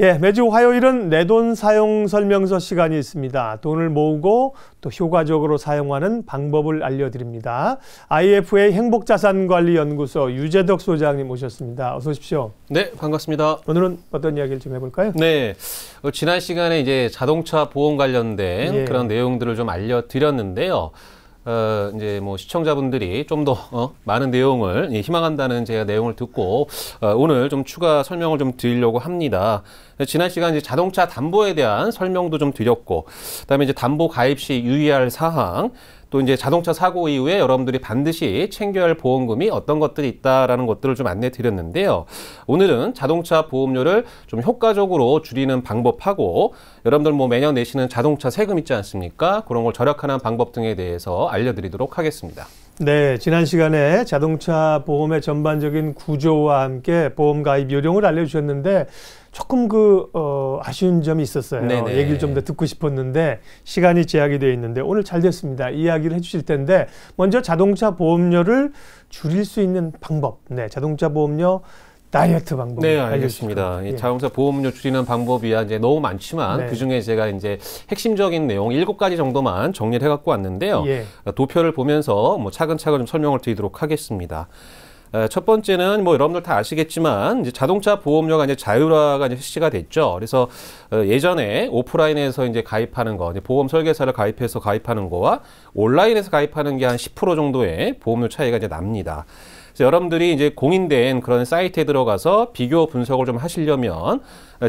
예, 매주 화요일은 내 돈 사용 설명서 시간이 있습니다. 돈을 모으고 또 효과적으로 사용하는 방법을 알려드립니다. IFA 행복자산관리연구소 유재덕 소장님 모셨습니다. 어서 오십시오. 네, 반갑습니다. 오늘은 어떤 이야기를 좀 해볼까요? 네, 지난 시간에 이제 자동차 보험 관련된 예. 그런 내용들을 좀 알려드렸는데요. 어, 이제 뭐 시청자분들이 좀더 어, 많은 내용을 예, 희망한다는 제가 내용을 듣고 어, 오늘 좀 추가 설명을 좀 드리려고 합니다. 지난 시간 이제 자동차 담보에 대한 설명도 좀 드렸고, 그다음에 이제 담보 가입 시 유의할 사항, 또 이제 자동차 사고 이후에 여러분들이 반드시 챙겨야 할 보험금이 어떤 것들이 있다라는 것들을 좀 안내 드렸는데요. 오늘은 자동차 보험료를 좀 효과적으로 줄이는 방법하고 여러분들 뭐 매년 내시는 자동차 세금 있지 않습니까? 그런 걸 절약하는 방법 등에 대해서 알려드리도록 하겠습니다. 네, 지난 시간에 자동차 보험의 전반적인 구조와 함께 보험 가입 요령을 알려주셨는데 조금 그 어, 아쉬운 점이 있었어요. 네네. 얘기를 좀 더 듣고 싶었는데 시간이 제약이 되어 있는데 오늘 잘 됐습니다. 이야기를 해주실 텐데 먼저 자동차 보험료를 줄일 수 있는 방법, 네 자동차 보험료 다이어트 방법. 네, 알겠습니다. 예. 자동차 보험료 줄이는 방법이야 아, 이제 너무 많지만 네. 그 중에 제가 이제 핵심적인 내용 일곱 가지 정도만 정리 해갖고 왔는데요. 예. 그러니까 도표를 보면서 뭐 차근차근 좀 설명을 드리도록 하겠습니다. 첫 번째는 뭐 여러분들 다 아시겠지만 이제 자동차 보험료가 이제 자율화가 이제 실시가 됐죠. 그래서 어, 예전에 오프라인에서 이제 가입하는 거, 이제 보험 설계사를 가입해서 가입하는 거와 온라인에서 가입하는 게 한 10% 정도의 보험료 차이가 이제 납니다. 그래서 여러분들이 이제 공인된 그런 사이트에 들어가서 비교 분석을 좀 하시려면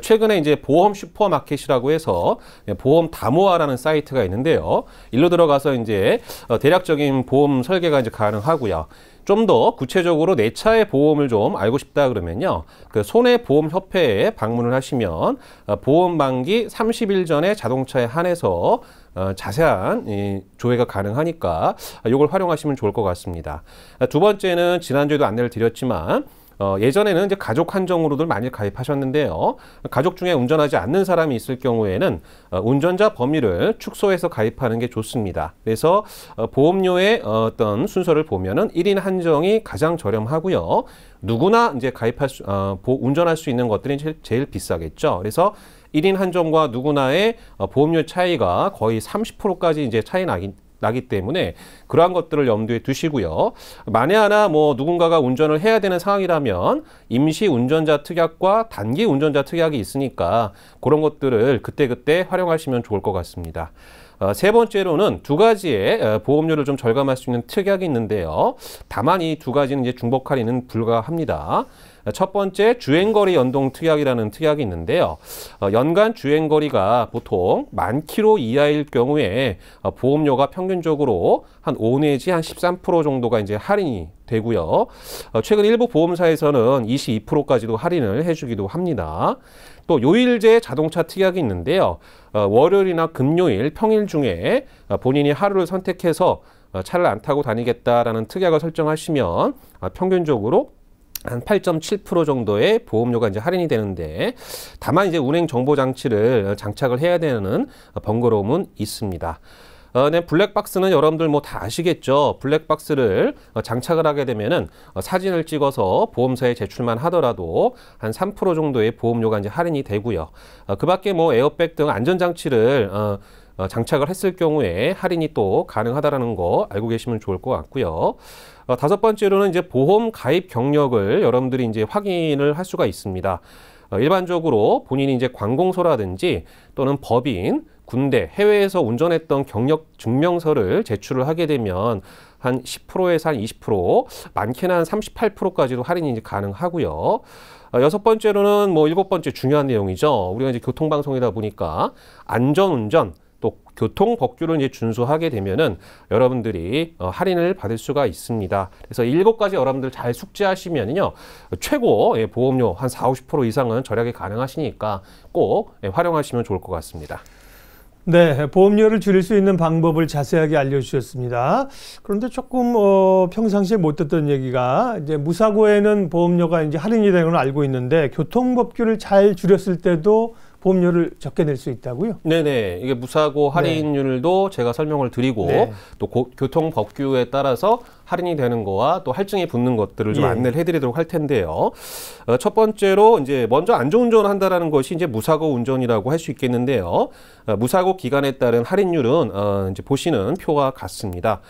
최근에 이제 보험 슈퍼마켓이라고 해서 보험 다모아라는 사이트가 있는데요. 일로 들어가서 이제 어, 대략적인 보험 설계가 이제 가능하고요. 좀 더 구체적으로 내 차의 보험을 좀 알고 싶다 그러면요. 그 손해보험협회에 방문을 하시면 어, 보험 만기 30일 전에 자동차에 한해서 어, 자세한 조회가 가능하니까 이걸 활용하시면 좋을 것 같습니다. 아, 두 번째는 지난주에도 안내를 드렸지만 어, 예전에는 이제 가족 한정으로들 많이 가입하셨는데요. 가족 중에 운전하지 않는 사람이 있을 경우에는 어, 운전자 범위를 축소해서 가입하는 게 좋습니다. 그래서 어, 보험료의 어떤 순서를 보면은 1인 한정이 가장 저렴하고요. 누구나 이제 가입할 수, 어, 보, 운전할 수 있는 것들이 제일, 제일 비싸겠죠. 그래서 1인 한정과 누구나의 어, 보험료 차이가 거의 30%까지 이제 차이 나기, 나기 때문에 그러한 것들을 염두에 두시고요. 만에 하나 뭐 누군가가 운전을 해야 되는 상황이라면 임시 운전자 특약과 단기 운전자 특약이 있으니까 그런 것들을 그때그때 활용하시면 좋을 것 같습니다. 어, 세 번째로는 두 가지의 어, 보험료를 좀 절감할 수 있는 특약이 있는데요. 다만 이 두 가지는 이제 중복할인은 불가합니다. 첫 번째 주행거리 연동 특약이라는 특약이 있는데요. 어, 연간 주행거리가 보통 만 킬로 이하일 경우에 어, 보험료가 평균적으로 한 5 내지 한 13% 정도가 이제 할인이 되고요. 어, 최근 일부 보험사에서는 22%까지도 할인을 해주기도 합니다. 또 요일제 자동차 특약이 있는데요. 월요일이나 금요일, 평일 중에 본인이 하루를 선택해서 차를 안 타고 다니겠다라는 특약을 설정하시면 평균적으로 한8.7% 정도의 보험료가 이제 할인이 되는데 다만 이제 운행 정보 장치를 장착을 해야 되는 번거로움은 있습니다. 어, 네, 블랙박스는 여러분들 뭐 다 아시겠죠. 블랙박스를 장착을 하게 되면은 사진을 찍어서 보험사에 제출만 하더라도 한 3% 정도의 보험료가 이제 할인이 되고요. 어, 그밖에 뭐 에어백 등 안전장치를 어, 어, 장착을 했을 경우에 할인이 또 가능하다라는 거 알고 계시면 좋을 것 같고요. 어, 다섯 번째로는 이제 보험 가입 경력을 여러분들이 이제 확인을 할 수가 있습니다. 어, 일반적으로 본인이 이제 관공서라든지 또는 법인, 군대, 해외에서 운전했던 경력 증명서를 제출을 하게 되면 한 10%에서 한 20%, 많게는 한 38%까지도 할인이 이제 가능하고요. 여섯 번째로는 뭐 일곱 번째 중요한 내용이죠. 우리가 이제 교통방송이다 보니까 안전운전, 또 교통 법규를 이제 준수하게 되면은 여러분들이 어, 할인을 받을 수가 있습니다. 그래서 일곱 가지 여러분들 잘 숙지하시면요 최고 예, 보험료 한 4, 50% 이상은 절약이 가능하시니까 꼭 예, 활용하시면 좋을 것 같습니다. 네, 보험료를 줄일 수 있는 방법을 자세하게 알려주셨습니다. 그런데 조금 어, 평상시에 못 듣던 얘기가 이제 무사고에는 보험료가 이제 할인이 되는 걸 알고 있는데 교통법규를 잘 줄였을 때도 보험료를 적게 낼 수 있다고요? 네네. 이게 무사고 네. 할인율도 네. 제가 설명을 드리고 네. 또 고, 교통법규에 따라서 할인이 되는 거와 또 할증이 붙는 것들을 좀 예. 안내를 해드리도록 할 텐데요. 어, 첫 번째로 이제 먼저 안전운전을 한다는 것이 이제 무사고 운전이라고 할 수 있겠는데요. 어, 무사고 기간에 따른 할인율은 어, 이제 보시는 표와 같습니다.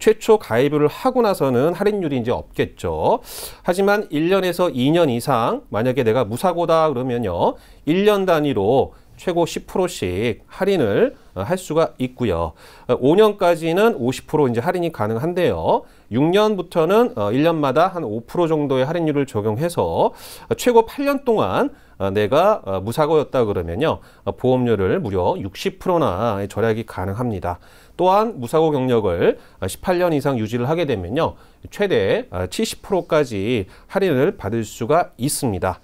최초 가입을 하고 나서는 할인율이 이제 없겠죠. 하지만 1년에서 2년 이상 만약에 내가 무사고다 그러면요. 1년 단위로 최고 10%씩 할인을 할 수가 있고요. 5년까지는 50% 이제 할인이 가능한데요. 6년부터는 1년마다 어, 한5% 정도의 할인율을 적용해서 최고 8년 동안 어, 내가 어, 무사고였다 그러면요. 보험료를 무려 60%나 절약이 가능합니다. 또한 무사고 경력을 18년 이상 유지를 하게 되면요. 최대 70%까지 할인을 받을 수가 있습니다.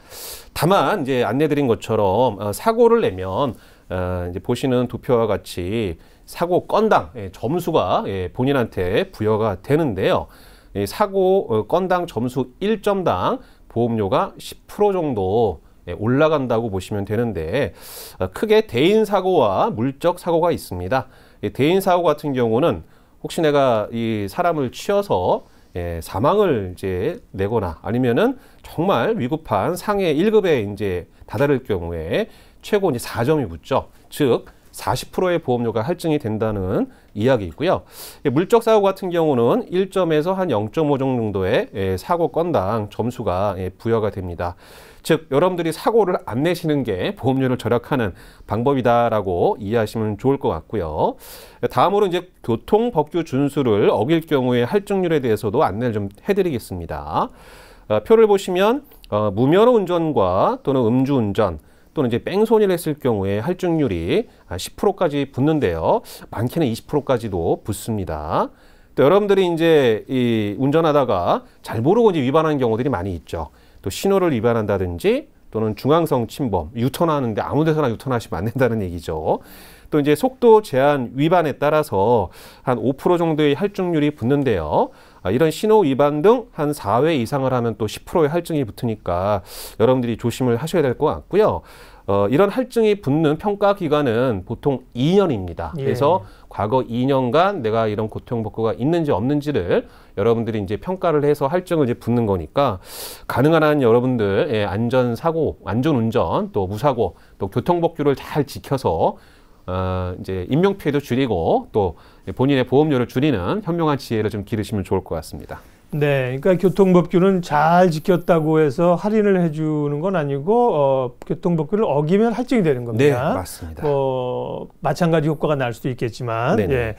다만 이제 안내드린 것처럼 어, 사고를 내면 어, 이제 보시는 도표와 같이 사고 건당 예, 점수가 예, 본인한테 부여가 되는데요. 사고 어, 건당 점수 1점당 보험료가 10% 정도 예, 올라간다고 보시면 되는데 크게 대인 사고와 물적 사고가 있습니다. 예, 대인 사고 같은 경우는 혹시 내가 이 사람을 치여서 예, 사망을 이제 내거나 아니면은 정말 위급한 상해 1급에 이제 다다를 경우에 최고 이제 4점이 붙죠. 즉 40%의 보험료가 할증이 된다는 이야기이고요. 예, 물적 사고 같은 경우는 1점에서 한 0.5 정도의 예, 사고 건당 점수가 예, 부여가 됩니다. 즉 여러분들이 사고를 안 내시는 게 보험료를 절약하는 방법이다라고 이해하시면 좋을 것 같고요. 다음으로 이제 교통 법규 준수를 어길 경우에 할증률에 대해서도 안내를 좀 해드리겠습니다. 어, 표를 보시면 어, 무면허 운전과 또는 음주운전 또는 이제 뺑소니를 했을 경우에 할증률이 10%까지 아, 붙는데요. 많게는 20%까지도 붙습니다. 또 여러분들이 이제 이 운전하다가 잘 모르고 이제 위반한 경우들이 많이 있죠. 또 신호를 위반한다든지 또는 중앙성 침범, 유턴하는데 아무 데서나 유턴하시면 안 된다는 얘기죠. 또 이제 속도 제한 위반에 따라서 한 5% 정도의 할증률이 붙는데요. 아, 이런 신호 위반 등 한 4회 이상을 하면 또 10%의 할증이 붙으니까 여러분들이 조심을 하셔야 될 것 같고요. 어, 이런 할증이 붙는 평가 기간은 보통 2년입니다. 예. 그래서 과거 2년간 내가 이런 고통 복구가 있는지 없는지를 여러분들이 이제 평가를 해서 할증을 이제 붙는 거니까 가능한 한 여러분들 예, 안전 사고, 안전 운전, 또 무사고, 또 교통 복귀를잘 지켜서 어, 이제 인명 피해도 줄이고 또 본인의 보험료를 줄이는 현명한 지혜를 좀 기르시면 좋을 것 같습니다. 네, 그러니까 교통법규는 잘 지켰다고 해서 할인을 해주는 건 아니고 어, 교통법규를 어기면 할증이 되는 겁니다. 네, 맞습니다. 뭐 마찬가지 효과가 날 수도 있겠지만, 네 예.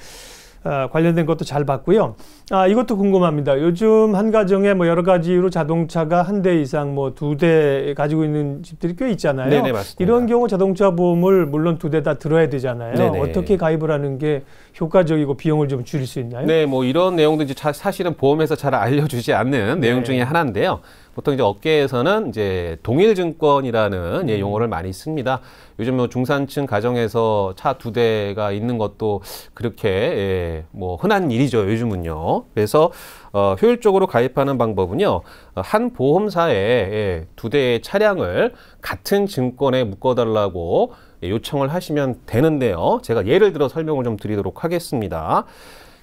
어, 관련된 것도 잘 봤고요. 아, 이것도 궁금합니다. 요즘 한 가정에 뭐 여러 가지 로 자동차가 한 대 이상 뭐 두 대 가지고 있는 집들이 꽤 있잖아요. 네네, 네, 맞습니다. 이런 경우 자동차 보험을 물론 두 대 다 들어야 되잖아요. 네네. 네. 어떻게 가입을 하는 게 효과적이고 비용을 좀 줄일 수 있나요? 네, 뭐 이런 내용도 이제 사실은 보험에서 잘 알려주지 않는 내용 네. 중에 하나인데요. 보통 이제 업계에서는 이제 동일 증권이라는 예, 음. 용어를 많이 씁니다. 요즘 뭐 중산층 가정에서 차 두 대가 있는 것도 그렇게 예, 뭐 흔한 일이죠. 요즘은요. 그래서 어, 효율적으로 가입하는 방법은요. 한 보험사에 예, 두 대의 차량을 같은 증권에 묶어달라고 예, 요청을 하시면 되는데요. 제가 예를 들어 설명을 좀 드리도록 하겠습니다.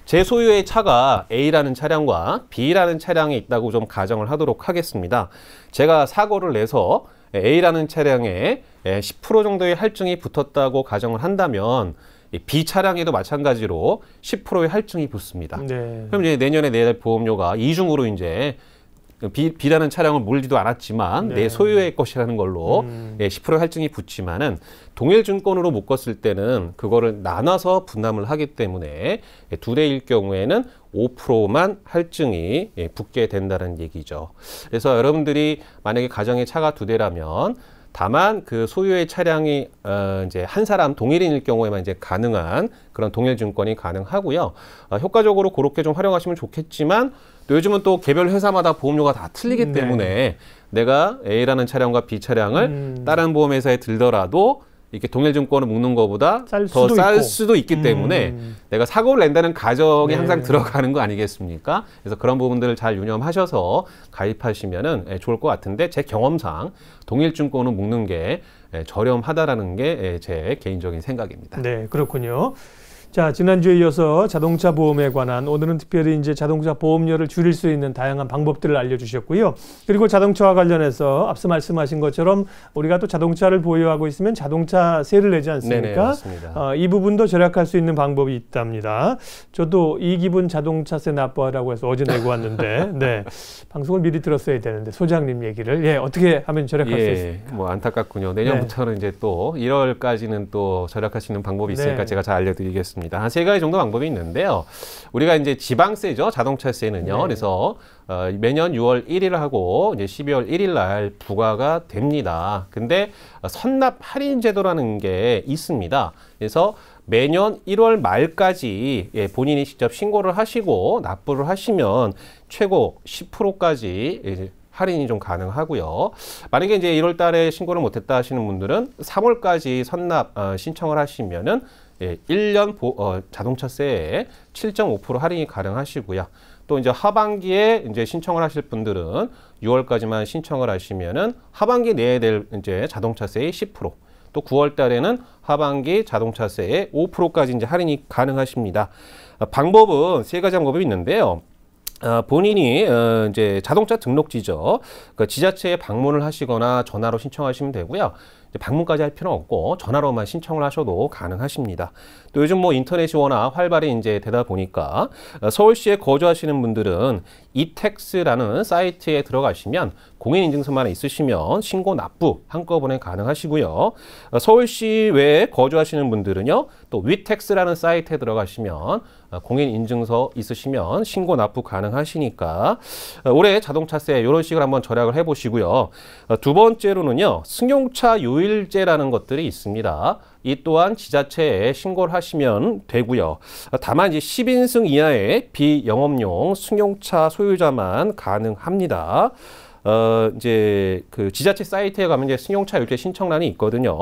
제 소유의 차가 A라는 차량과 B라는 차량에 있다고 좀 가정을 하도록 하겠습니다. 제가 사고를 내서 A라는 차량에 10% 정도의 할증이 붙었다고 가정을 한다면 B 차량에도 마찬가지로 10%의 할증이 붙습니다. 네. 그럼 이제 내년에 내야 보험료가 이중으로 이제 그러니까 비, 비라는 차량은 몰지도 않았지만 네. 내 소유의 것이라는 걸로 음. 예, 10% 할증이 붙지만은 동일 증권으로 묶었을 때는 그거를 나눠서 분담을 하기 때문에 예, 두 대일 경우에는 5%만 할증이 예, 붙게 된다는 얘기죠. 그래서 여러분들이 만약에 가정에 차가 두 대라면 다만 그 소유의 차량이 어, 이제 한 사람 동일인일 경우에만 이제 가능한 그런 동일 증권이 가능하고요. 어, 효과적으로 그렇게 좀 활용하시면 좋겠지만 또 요즘은 또 개별 회사마다 보험료가 다 틀리기 네. 때문에 내가 A라는 차량과 B 차량을 음. 다른 보험회사에 들더라도 이렇게 동일증권을 묶는 것보다 더 쌀 수도 있기 음. 때문에 내가 사고를 낸다는 가정이 네. 항상 들어가는 거 아니겠습니까? 그래서 그런 부분들을 잘 유념하셔서 가입하시면은 예, 좋을 것 같은데 제 경험상 동일증권을 묶는게 예, 저렴하다라는 게제 예, 개인적인 생각입니다. 네, 그렇군요. 자, 지난주에 이어서 자동차 보험에 관한 오늘은 특별히 이제 자동차 보험료를 줄일 수 있는 다양한 방법들을 알려주셨고요. 그리고 자동차와 관련해서 앞서 말씀하신 것처럼 우리가 또 자동차를 보유하고 있으면 자동차 세를 내지 않습니까? 네네, 네, 어, 이 부분도 절약할 수 있는 방법이 있답니다. 저도 이 기분 자동차세 납부하라고 해서 어제 내고 왔는데 네. 방송을 미리 들었어야 되는데 소장님 얘기를 예, 어떻게 하면 절약할 예, 수있을까뭐 안타깝군요. 네. 내년부터는 네. 이제 또 1월까지는 또 절약할 수 있는 방법이 있으니까 네. 제가 잘 알려드리겠습니다. 있습니다. 한세 가지 정도 방법이 있는데요. 우리가 이제 지방세죠. 자동차세는요. 네. 그래서 어, 매년 6월 1일 하고 이제 12월 1일 날 부과가 됩니다. 근데 선납 할인 제도라는 게 있습니다. 그래서 매년 1월 말까지 예, 본인이 직접 신고를 하시고 납부를 하시면 최고 10%까지 예, 할인이 좀 가능하고요. 만약에 이제 1월 달에 신고를 못했다 하시는 분들은 3월까지 선납 어, 신청을 하시면은 예, 1년 보, 어, 자동차세에 7.5% 할인이 가능하시고요. 또 이제 하반기에 이제 신청을 하실 분들은 6월까지만 신청을 하시면은 하반기 내에 될 이제 자동차세의 10%, 또 9월 달에는 하반기 자동차세의 5%까지 이제 할인이 가능하십니다. 아, 방법은 세 가지 방법이 있는데요. 어, 본인이 어, 이제 자동차 등록지죠. 그 지자체에 방문을 하시거나 전화로 신청하시면 되고요. 방문까지 할 필요는 없고 전화로만 신청을 하셔도 가능하십니다. 또 요즘 뭐 인터넷이 워낙 활발히 이제 되다 보니까 어, 서울시에 거주하시는 분들은 이텍스라는 사이트에 들어가시면 공인인증서만 있으시면 신고 납부 한꺼번에 가능하시고요. 어, 서울시 외에 거주하시는 분들은요. 또위텍스라는 사이트에 들어가시면 어, 공인인증서 있으시면 신고 납부 가능하시니까 올해 자동차세 이런 식으로 한번 절약을 해보시고요. 두 번째로는요. 승용차 유 유일제라는 것들이 있습니다. 이 또한 지자체에 신고를 하시면 되고요. 다만 이제 10인승 이하의 비영업용 승용차 소유자만 가능합니다. 어, 이제 그 지자체 사이트에 가면 이제 승용차 유제 신청란이 있거든요.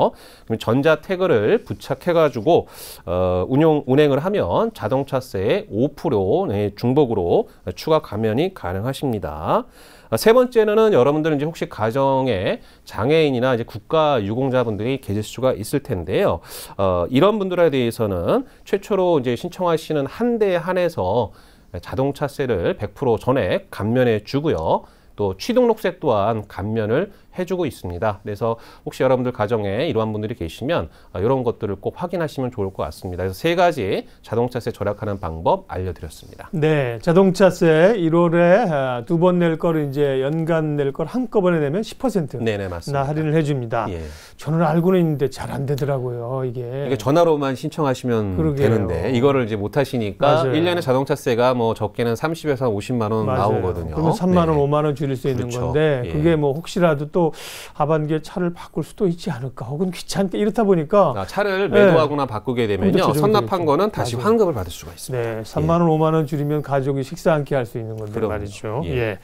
그럼 전자 태그를 부착해가지고 어, 운용 운행을 하면 자동차세 5% 중복으로 추가 감면이 가능하십니다. 아, 세 번째는 여러분들 이제 혹시 가정에 장애인이나 이제 국가 유공자분들이 계실 수가 있을 텐데요. 어, 이런 분들에 대해서는 최초로 이제 신청하시는 한 대에 한해서 자동차세를 100% 전액 감면해 주고요. 또 취등록세 또한 감면을 해주고 있습니다. 그래서 혹시 여러분들 가정에 이러한 분들이 계시면 어, 이런 것들을 꼭 확인하시면 좋을 것 같습니다. 그래서 세 가지 자동차세 절약하는 방법 알려드렸습니다. 네, 자동차세 1월에 아, 두번 낼 걸 이제 연간 낼 걸 한꺼번에 내면 10%나 네네, 맞습니다. 할인을 해줍니다. 예. 저는 알고는 있는데 잘 안 되더라고요, 이게. 그러니까 전화로만 신청하시면 그러게요. 되는데 이거를 이제 못 하시니까 맞아요. 1년에 자동차세가 뭐 적게는 30에서 50만 원 맞아요. 나오거든요. 그러면 3만 원, 네. 5만 원 줄일 수 그렇죠. 있는 건데 예. 그게 뭐 혹시라도 또 하반기에 차를 바꿀 수도 있지 않을까 혹은 귀찮게 이렇다 보니까 아, 차를 예. 매도하거나 네. 바꾸게 되면요 선납한 그렇죠. 그렇죠. 거는 다시 맞아요. 환급을 받을 수가 있습니다. 네, 3만 원, 예. 5만 원 줄이면 가족이 식사 한 끼 할 수 있는 건데 그럼, 말이죠. 예. 예.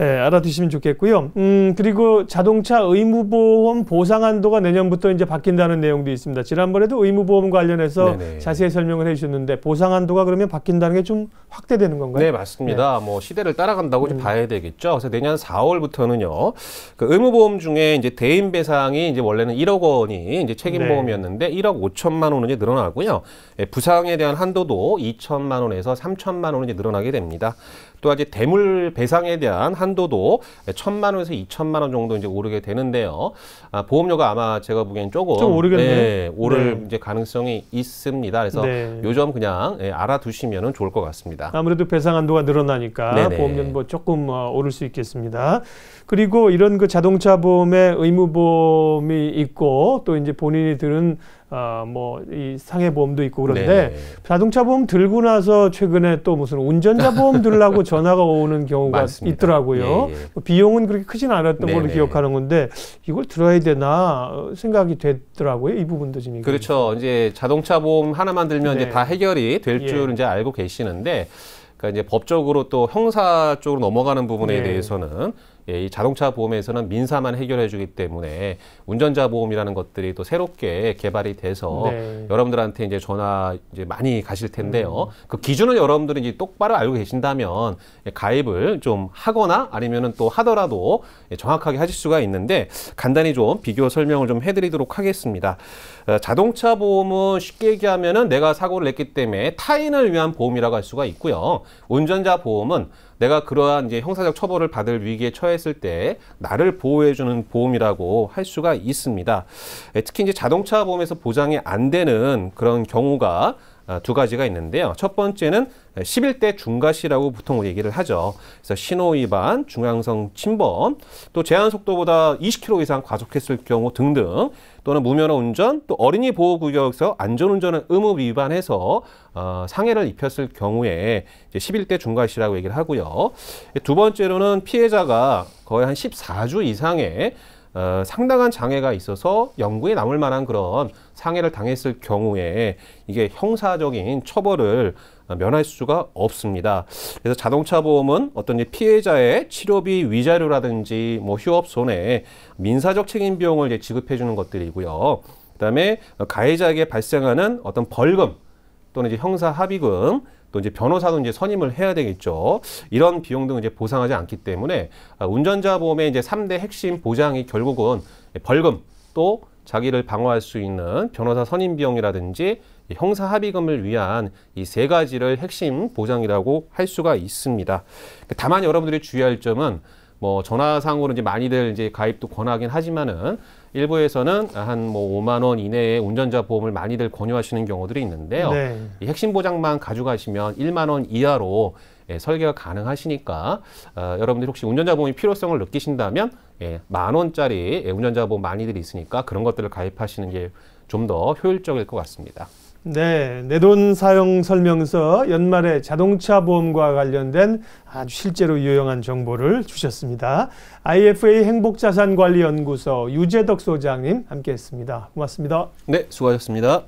예, 알아두시면 좋겠고요. 음, 그리고 자동차 의무보험 보상한도가 내년부터 이제 바뀐다는 내용도 있습니다. 지난번에도 의무보험 관련해서 네네. 네. 자세히 설명을 해주셨는데 보상한도가 그러면 바뀐다는 게 좀 확대되는 건가요? 네, 맞습니다. 네. 뭐 시대를 따라간다고 음. 봐야 되겠죠. 그래서 내년 4월부터는요, 그 의무보험 중에 이제 대인 배상이 이제 원래는 1억 원이 이제 책임보험이었는데 네. 1억 5천만 원이 은 늘어나고요. 예, 부상에 대한 한도도 2천만 원에서 3천만 원이 늘어나게 됩니다. 또한 대물 배상에 대한 한도도 천만 원에서 이천만 원 정도 이제 오르게 되는데요. 아, 보험료가 아마 제가 보기엔 조금 좀 오르겠네. 네, 오를 네. 이제 가능성이 있습니다. 그래서 네. 요점 그냥 예, 알아두시면 좋을 것 같습니다. 아무래도 배상 한도가 늘어나니까 네, 네. 보험료 뭐 조금 어, 오를 수 있겠습니다. 그리고 이런 그 자동차 보험에 의무 보험이 있고 또 이제 본인이 들은 어, 아, 뭐이 상해 보험도 있고 그런데 네, 네. 자동차 보험 들고 나서 최근에 또 무슨 운전자 보험 들라고 전화가 오는 경우가 맞습니다. 있더라고요. 예, 예. 뭐 비용은 그렇게 크진 않았던 네네. 걸로 기억하는 건데 이걸 들어야 되나 어, 생각이 됐더라고요. 이 부분도 지금 그렇죠. 이제 자동차 보험 하나만 들면 네. 이제 다 해결이 될줄 예. 이제 알고 계시는데 그러니까 이제 법적으로 또 형사 쪽으로 넘어가는 부분에 네. 대해서는 예, 이 자동차 보험에서는 민사만 해결해 주기 때문에 운전자 보험이라는 것들이 또 새롭게 개발이 돼서 네. 여러분들한테 이제 전화 이제 많이 가실 텐데요. 음. 그 기준을 여러분들이 이제 똑바로 알고 계신다면 예, 가입을 좀 하거나 아니면은 또 하더라도 예, 정확하게 하실 수가 있는데 간단히 좀 비교 설명을 좀 해드리도록 하겠습니다. 어, 자동차 보험은 쉽게 얘기하면은 내가 사고를 냈기 때문에 타인을 위한 보험이라고 할 수가 있고요. 운전자 보험은 내가 그러한 이제 형사적 처벌을 받을 위기에 처했을 때 나를 보호해주는 보험이라고 할 수가 있습니다. 특히 이제 자동차 보험에서 보장이 안 되는 그런 경우가 어, 두 가지가 있는데요. 첫 번째는 11대 중과시라고 보통 얘기를 하죠. 그래서 신호위반, 중앙성 침범, 또 제한속도보다 20km 이상 과속했을 경우 등등 또는 무면허 운전, 또 어린이 보호구역에서 안전운전을 의무 위반해서 어, 상해를 입혔을 경우에 이제 11대 중과시라고 얘기를 하고요. 두 번째로는 피해자가 거의 한 14주 이상의 어, 상당한 장애가 있어서 연구에 남을 만한 그런 상해를 당했을 경우에 이게 형사적인 처벌을 면할 수가 없습니다. 그래서 자동차 보험은 어떤 피해자의 치료비 위자료라든지 뭐 휴업 손해, 민사적 책임 비용을 이제 지급해 주는 것들이고요. 그다음에 가해자에게 발생하는 어떤 벌금 또는 이제 형사 합의금 또 이제 변호사도 이제 선임을 해야 되겠죠. 이런 비용 등 이제 보상하지 않기 때문에 아, 운전자 보험의 이제 삼대 핵심 보장이 결국은 벌금 또 자기를 방어할 수 있는 변호사 선임 비용이라든지 형사 합의금을 위한 이 세 가지를 핵심 보장이라고 할 수가 있습니다. 다만 여러분들이 주의할 점은 뭐 전화상으로 이제 많이들 이제 가입도 권하긴 하지만은 일부에서는 한 뭐 5만 원 이내에 운전자 보험을 많이들 권유하시는 경우들이 있는데요. 네. 핵심 보장만 가져가시면 1만 원 이하로 예, 설계가 가능하시니까 어, 여러분들 혹시 운전자 보험이 필요성을 느끼신다면 예, 만 원짜리 예, 운전자 보험 많이들 있으니까 그런 것들을 가입하시는 게 좀 더 효율적일 것 같습니다. 네, 내돈 사용 설명서 연말에 자동차 보험과 관련된 아주 실제로 유용한 정보를 주셨습니다. IFA 행복자산관리연구소 유재덕 소장님 함께했습니다. 고맙습니다. 네, 수고하셨습니다.